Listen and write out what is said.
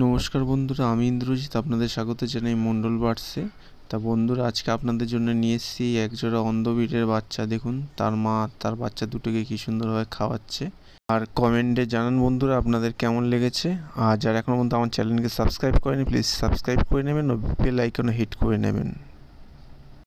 নমস্কার বন্ধুরা আমি ইন্দ্রজিৎ আপনাদের স্বাগত জানাই মণ্ডল বার্ডসে তা বন্ধুরা আজকে আপনাদের জন্য নিয়ে এসেছি একজোড়া অন্ধবিটের বাচ্চা দেখুন তার মা তার বাচ্চা দুটোকে কী সুন্দরভাবে খাওয়াচ্ছে আর কমেন্টে জানান বন্ধুরা আপনাদের কেমন লেগেছে আর যারা এখনও পর্যন্ত আমার চ্যানেলকে সাবস্ক্রাইব করেনি প্লিজ সাবস্ক্রাইব করে নেবেন ও বেল আইকনও হিট করে নেবেন